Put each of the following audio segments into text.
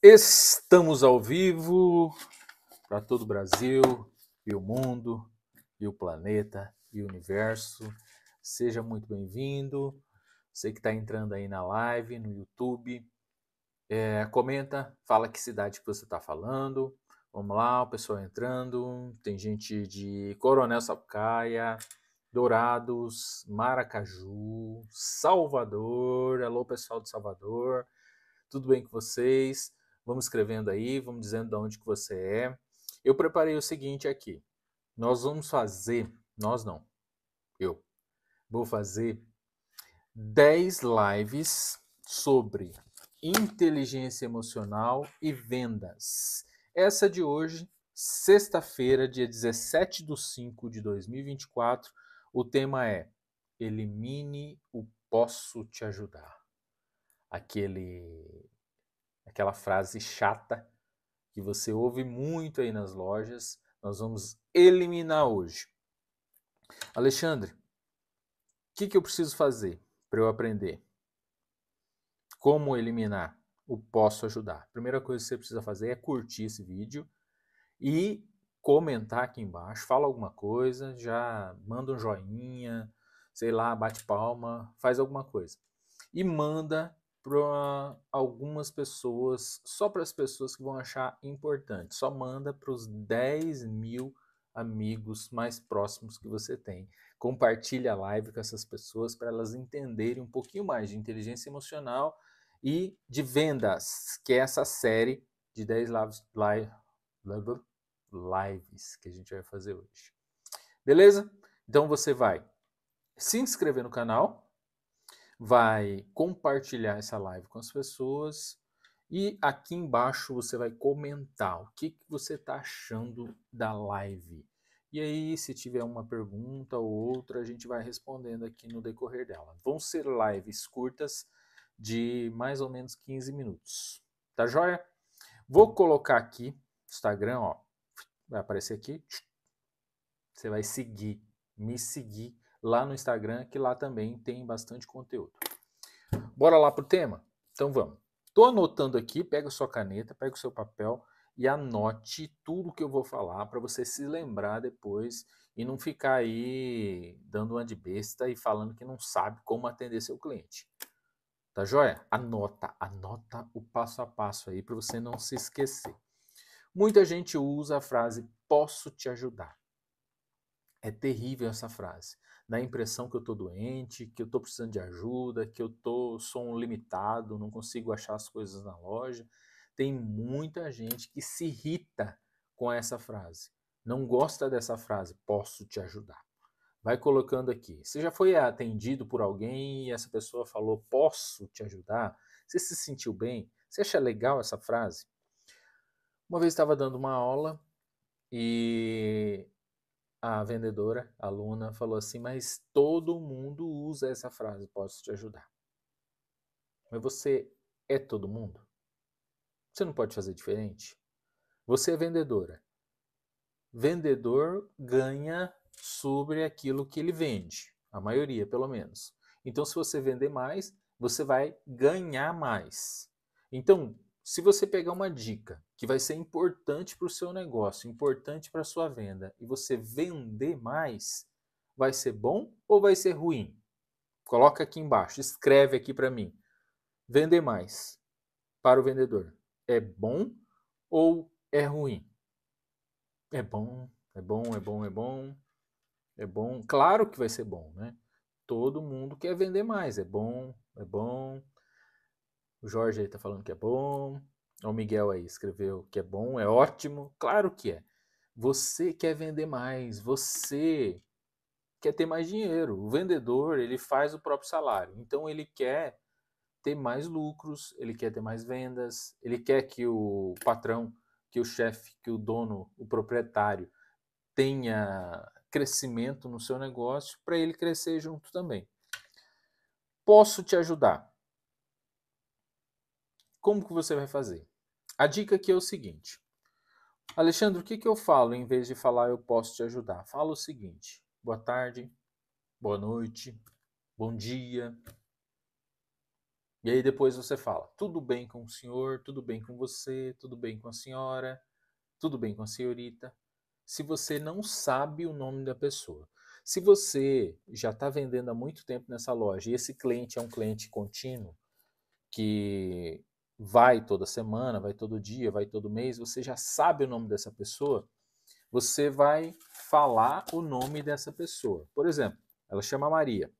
Estamos ao vivo para todo o Brasil e o mundo e o planeta e o universo. Seja muito bem-vindo. Você que está entrando aí na live, no YouTube, é, comenta, fala que cidade que você está falando. Vamos lá, o pessoal entrando. Tem gente de Coronel Sapucaia, Dourados, Maracaju, Salvador. Alô, pessoal de Salvador. Tudo bem com vocês? Vamos escrevendo aí, vamos dizendo de onde que você é. Eu preparei o seguinte aqui. Nós vamos fazer, nós não, eu vou fazer 10 lives sobre inteligência emocional e vendas. Essa de hoje, sexta-feira, dia 17 de 5 de 2024, o tema é Elimine o Posso Te Ajudar. Aquele aquela frase chata que você ouve muito aí nas lojas, nós vamos eliminar hoje. Alexandre, o que, que eu preciso fazer para eu aprender? Como eliminar? O posso ajudar. primeira coisa que você precisa fazer é curtir esse vídeo e comentar aqui embaixo, fala alguma coisa, já manda um joinha, sei lá, bate palma, faz alguma coisa. E manda para algumas pessoas, só para as pessoas que vão achar importante. Só manda para os 10 mil amigos mais próximos que você tem. Compartilhe a live com essas pessoas para elas entenderem um pouquinho mais de inteligência emocional e de vendas, que é essa série de 10 lives, live, lives que a gente vai fazer hoje. Beleza? Então você vai se inscrever no canal, vai compartilhar essa live com as pessoas e aqui embaixo você vai comentar o que, que você está achando da live. E aí, se tiver uma pergunta ou outra, a gente vai respondendo aqui no decorrer dela. Vão ser lives curtas de mais ou menos 15 minutos. Tá joia? Vou colocar aqui Instagram, ó. Vai aparecer aqui. Você vai seguir, me seguir lá no Instagram, que lá também tem bastante conteúdo. Bora lá pro tema? Então vamos. Tô anotando aqui, pega sua caneta, pega o seu papel e anote tudo que eu vou falar para você se lembrar depois e não ficar aí dando uma de besta e falando que não sabe como atender seu cliente. Tá joia? Anota, anota o passo a passo aí para você não se esquecer. Muita gente usa a frase posso te ajudar. É terrível essa frase dá a impressão que eu estou doente, que eu estou precisando de ajuda, que eu tô, sou um limitado, não consigo achar as coisas na loja. Tem muita gente que se irrita com essa frase. Não gosta dessa frase, posso te ajudar. Vai colocando aqui. Você já foi atendido por alguém e essa pessoa falou, posso te ajudar? Você se sentiu bem? Você acha legal essa frase? Uma vez estava dando uma aula e a vendedora, a Luna, falou assim: Mas todo mundo usa essa frase, posso te ajudar. Mas você é todo mundo? Você não pode fazer diferente? Você é vendedora. Vendedor ganha sobre aquilo que ele vende, a maioria pelo menos. Então, se você vender mais, você vai ganhar mais. Então, se você pegar uma dica que vai ser importante para o seu negócio, importante para a sua venda, e você vender mais, vai ser bom ou vai ser ruim? Coloca aqui embaixo, escreve aqui para mim. Vender mais para o vendedor é bom ou é ruim? É bom, é bom, é bom, é bom. É bom, claro que vai ser bom, né? Todo mundo quer vender mais, é bom, é bom. O Jorge aí tá falando que é bom. O Miguel aí escreveu que é bom, é ótimo. Claro que é. Você quer vender mais, você quer ter mais dinheiro. O vendedor, ele faz o próprio salário. Então ele quer ter mais lucros, ele quer ter mais vendas, ele quer que o patrão, que o chefe, que o dono, o proprietário tenha crescimento no seu negócio para ele crescer junto também. Posso te ajudar? como que você vai fazer? A dica aqui é o seguinte. Alexandre, o que, que eu falo em vez de falar eu posso te ajudar? Fala o seguinte: boa tarde, boa noite, bom dia. E aí depois você fala: tudo bem com o senhor, tudo bem com você, tudo bem com a senhora, tudo bem com a senhorita. Se você não sabe o nome da pessoa, se você já está vendendo há muito tempo nessa loja e esse cliente é um cliente contínuo que vai toda semana, vai todo dia, vai todo mês, você já sabe o nome dessa pessoa, você vai falar o nome dessa pessoa. Por exemplo, ela chama Maria.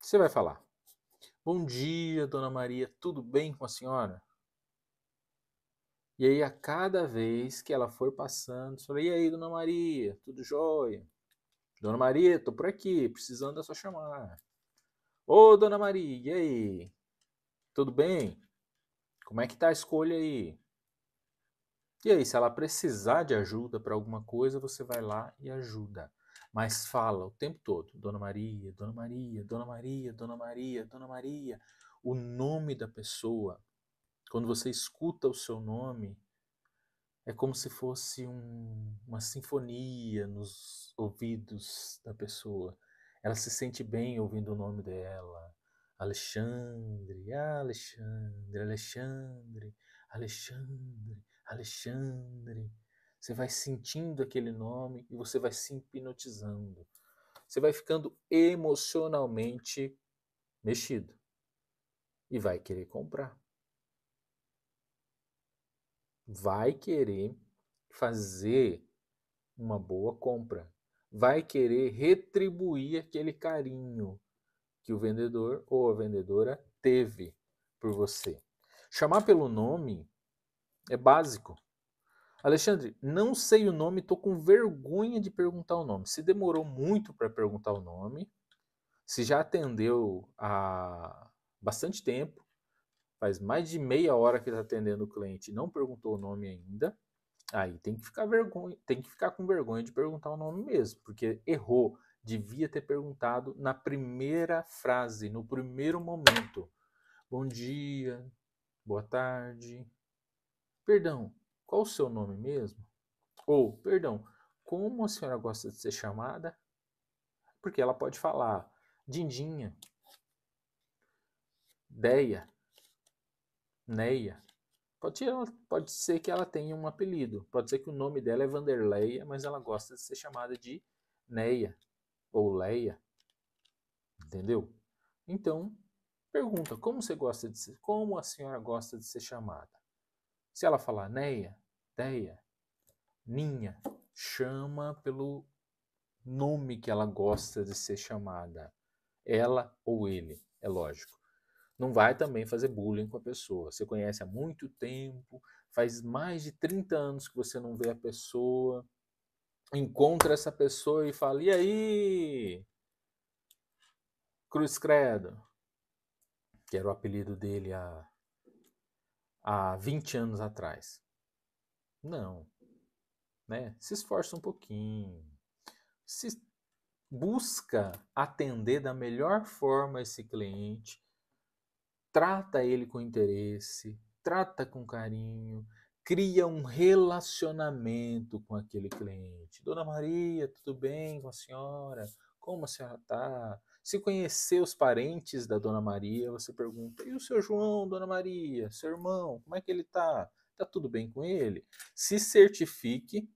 Você vai falar: Bom dia, dona Maria, tudo bem com a senhora? E aí, a cada vez que ela for passando, você fala: E aí, dona Maria, tudo jóia? Dona Maria, tô por aqui, precisando da sua chamada. Ô, dona Maria, e aí? Tudo bem? Como é que tá a escolha aí? E aí, se ela precisar de ajuda para alguma coisa, você vai lá e ajuda. Mas fala o tempo todo: Dona Maria, Dona Maria, Dona Maria, Dona Maria, Dona Maria. O nome da pessoa. Quando você escuta o seu nome, é como se fosse um, uma sinfonia nos ouvidos da pessoa. Ela se sente bem ouvindo o nome dela. Alexandre, Alexandre, Alexandre, Alexandre, Alexandre. Você vai sentindo aquele nome e você vai se hipnotizando. Você vai ficando emocionalmente mexido e vai querer comprar. Vai querer fazer uma boa compra. Vai querer retribuir aquele carinho que o vendedor ou a vendedora teve por você. Chamar pelo nome é básico. Alexandre, não sei o nome, estou com vergonha de perguntar o nome. Se demorou muito para perguntar o nome, se já atendeu há bastante tempo, faz mais de meia hora que está atendendo o cliente e não perguntou o nome ainda, aí tem que ficar vergonha, tem que ficar com vergonha de perguntar o nome mesmo, porque errou, devia ter perguntado na primeira frase, no primeiro momento. Bom dia, boa tarde. Perdão, qual o seu nome mesmo? Ou, perdão, como a senhora gosta de ser chamada? Porque ela pode falar Dindinha, Deia, Neia. Pode, pode ser que ela tenha um apelido. Pode ser que o nome dela é Vanderleia, mas ela gosta de ser chamada de Neia ou leia, entendeu? Então, pergunta como você gosta de ser, como a senhora gosta de ser chamada. Se ela falar Neia, Deia, Ninha, chama pelo nome que ela gosta de ser chamada, ela ou ele, é lógico. Não vai também fazer bullying com a pessoa. Você conhece há muito tempo, faz mais de 30 anos que você não vê a pessoa, encontra essa pessoa e fala: E aí? Cruz Credo, que era o apelido dele há, há 20 anos atrás. Não. Né? Se esforça um pouquinho. Se busca atender da melhor forma esse cliente. Trata ele com interesse, trata com carinho, cria um relacionamento com aquele cliente. Dona Maria, tudo bem com a senhora? Como a senhora está? Se conhecer os parentes da Dona Maria, você pergunta: e o seu João, Dona Maria, seu irmão, como é que ele está? Está tudo bem com ele? Se certifique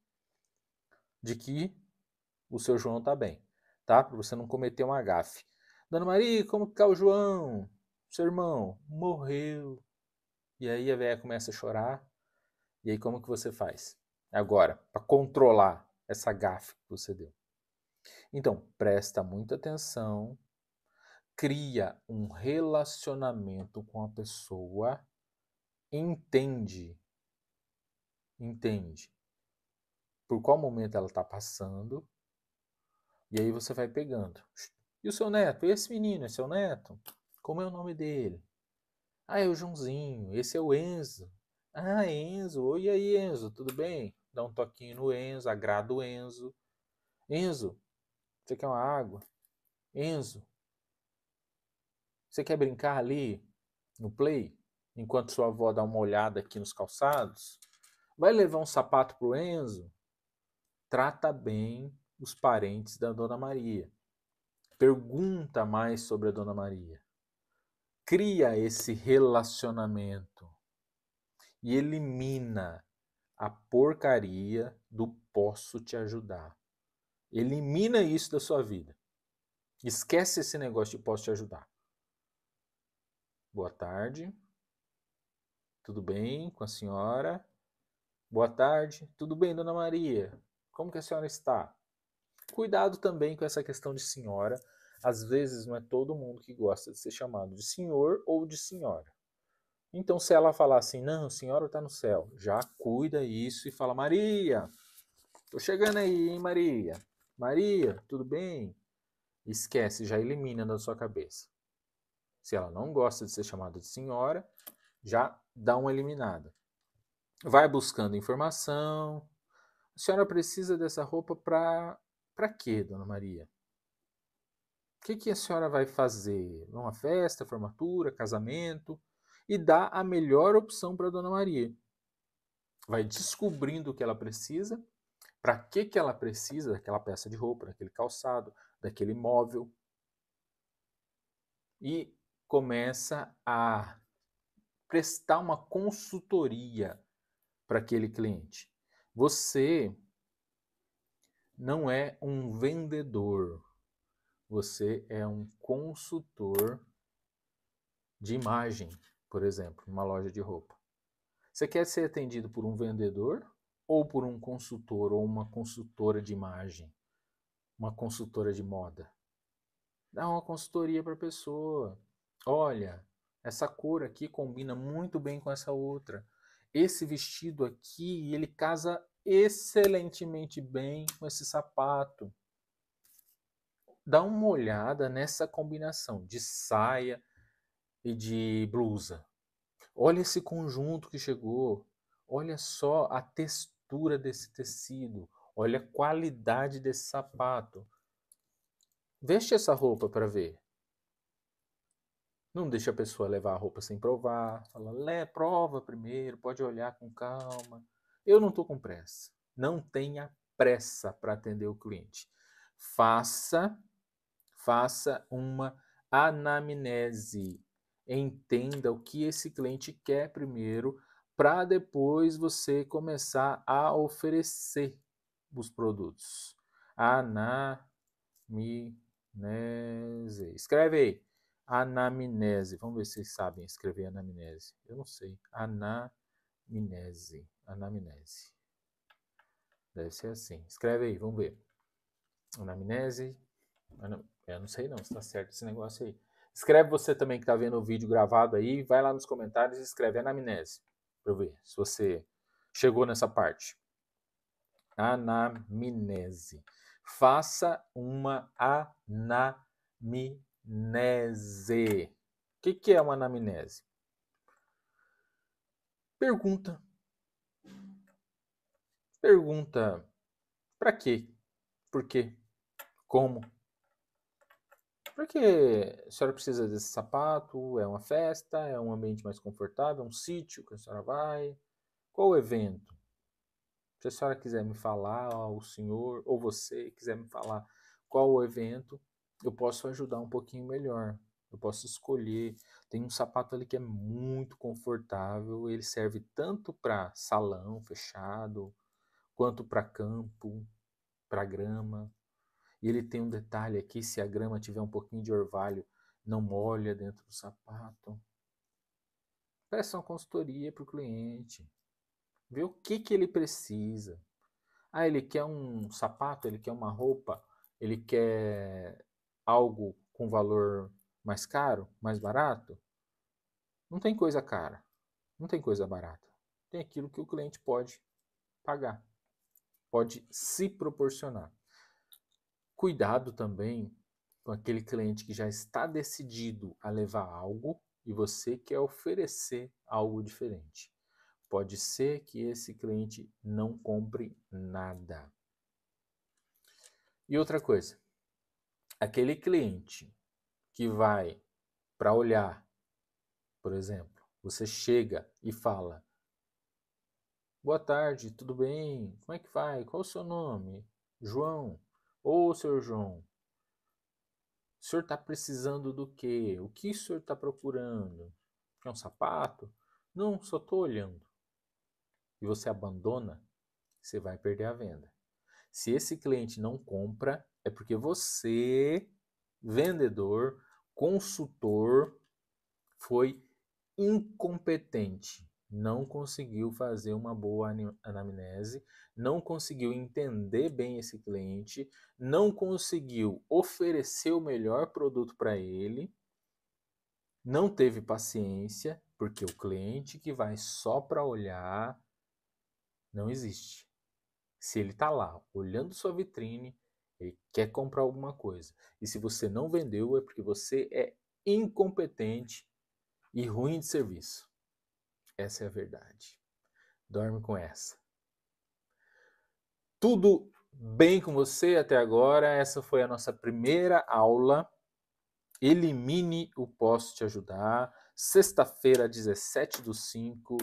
de que o seu João está bem, tá? Para você não cometer um agafe. Dona Maria, como está o João? Seu irmão morreu. E aí a velha começa a chorar e aí como que você faz agora para controlar essa gafe que você deu? Então, presta muita atenção, cria um relacionamento com a pessoa, entende, entende por qual momento ela está passando, e aí você vai pegando. E o seu neto? esse menino é seu neto? Como é o nome dele? Ah, é o Joãozinho, esse é o Enzo. Ah, Enzo, oi aí, Enzo, tudo bem? Dá um toquinho no Enzo, agrada o Enzo. Enzo, você quer uma água? Enzo, você quer brincar ali no play? Enquanto sua avó dá uma olhada aqui nos calçados? Vai levar um sapato pro Enzo? Trata bem os parentes da Dona Maria. Pergunta mais sobre a Dona Maria. Cria esse relacionamento e elimina a porcaria do posso te ajudar. Elimina isso da sua vida. Esquece esse negócio de posso te ajudar. Boa tarde. Tudo bem com a senhora? Boa tarde. Tudo bem, dona Maria? Como que a senhora está? Cuidado também com essa questão de senhora. Às vezes não é todo mundo que gosta de ser chamado de senhor ou de senhora. Então, se ela falar assim, não, senhora está no céu, já cuida isso e fala, Maria, tô chegando aí, hein, Maria? Maria, tudo bem? Esquece, já elimina da sua cabeça. Se ela não gosta de ser chamada de senhora, já dá uma eliminada. Vai buscando informação. A senhora precisa dessa roupa para para quê, dona Maria? O que, que a senhora vai fazer? Uma festa, formatura, casamento? e dá a melhor opção para Dona Maria. Vai descobrindo o que ela precisa, para que, que ela precisa daquela peça de roupa, daquele calçado, daquele móvel. E começa a prestar uma consultoria para aquele cliente. Você não é um vendedor, você é um consultor de imagem por exemplo, numa loja de roupa. Você quer ser atendido por um vendedor ou por um consultor ou uma consultora de imagem, uma consultora de moda? Dá uma consultoria para a pessoa. Olha, essa cor aqui combina muito bem com essa outra. Esse vestido aqui, ele casa excelentemente bem com esse sapato. Dá uma olhada nessa combinação de saia, e de blusa. Olha esse conjunto que chegou. Olha só a textura desse tecido. Olha a qualidade desse sapato. Veste essa roupa para ver. Não deixa a pessoa levar a roupa sem provar. Fala, Lé, prova primeiro, pode olhar com calma. Eu não estou com pressa. Não tenha pressa para atender o cliente. Faça, faça uma anamnese entenda o que esse cliente quer primeiro, para depois você começar a oferecer os produtos. Anamnese. Escreve aí. Anamnese. Vamos ver se vocês sabem escrever anamnese. Eu não sei. Anamnese. Anamnese. Deve ser assim. Escreve aí, vamos ver. Anamnese. Eu não sei não se está certo esse negócio aí. Escreve você também que está vendo o vídeo gravado aí, vai lá nos comentários e escreve anamnese, para eu ver se você chegou nessa parte. Anamnese. Faça uma anamnese. O que, que é uma anamnese? Pergunta. Pergunta para quê? Por quê? Como? Por que a senhora precisa desse sapato? É uma festa? É um ambiente mais confortável? É um sítio que a senhora vai? Qual o evento? Se a senhora quiser me falar, o senhor ou você quiser me falar qual o evento, eu posso ajudar um pouquinho melhor. Eu posso escolher. Tem um sapato ali que é muito confortável, ele serve tanto para salão fechado, quanto para campo, para grama. E ele tem um detalhe aqui: se a grama tiver um pouquinho de orvalho, não molha dentro do sapato. Peça uma consultoria para o cliente. Vê o que, que ele precisa. Ah, ele quer um sapato, ele quer uma roupa, ele quer algo com valor mais caro, mais barato. Não tem coisa cara, não tem coisa barata. Tem aquilo que o cliente pode pagar, pode se proporcionar. Cuidado também com aquele cliente que já está decidido a levar algo e você quer oferecer algo diferente. Pode ser que esse cliente não compre nada. E outra coisa, aquele cliente que vai para olhar, por exemplo, você chega e fala: Boa tarde, tudo bem? Como é que vai? Qual o seu nome? João. Ô, senhor João, o senhor está precisando do quê? O que o senhor está procurando? É um sapato? Não, só estou olhando. E você abandona, você vai perder a venda. Se esse cliente não compra, é porque você, vendedor, consultor, foi incompetente não conseguiu fazer uma boa anamnese, não conseguiu entender bem esse cliente, não conseguiu oferecer o melhor produto para ele, não teve paciência, porque o cliente que vai só para olhar não existe. Se ele está lá olhando sua vitrine, ele quer comprar alguma coisa. E se você não vendeu, é porque você é incompetente e ruim de serviço. Essa é a verdade. Dorme com essa. Tudo bem com você até agora? Essa foi a nossa primeira aula. Elimine o Posso Te Ajudar. Sexta-feira, 17 do 5.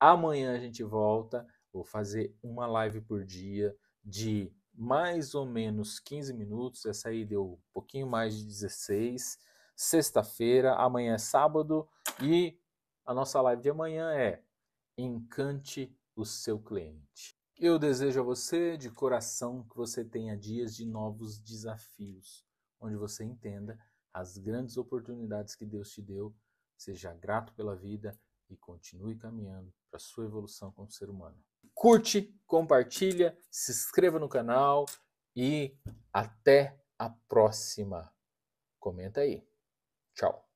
Amanhã a gente volta. Vou fazer uma live por dia de mais ou menos 15 minutos. Essa aí deu um pouquinho mais de 16. Sexta-feira, amanhã é sábado e a nossa live de amanhã é Encante o seu cliente. Eu desejo a você de coração que você tenha dias de novos desafios, onde você entenda as grandes oportunidades que Deus te deu, seja grato pela vida e continue caminhando para sua evolução como ser humano. Curte, compartilha, se inscreva no canal e até a próxima. Comenta aí. Tchau.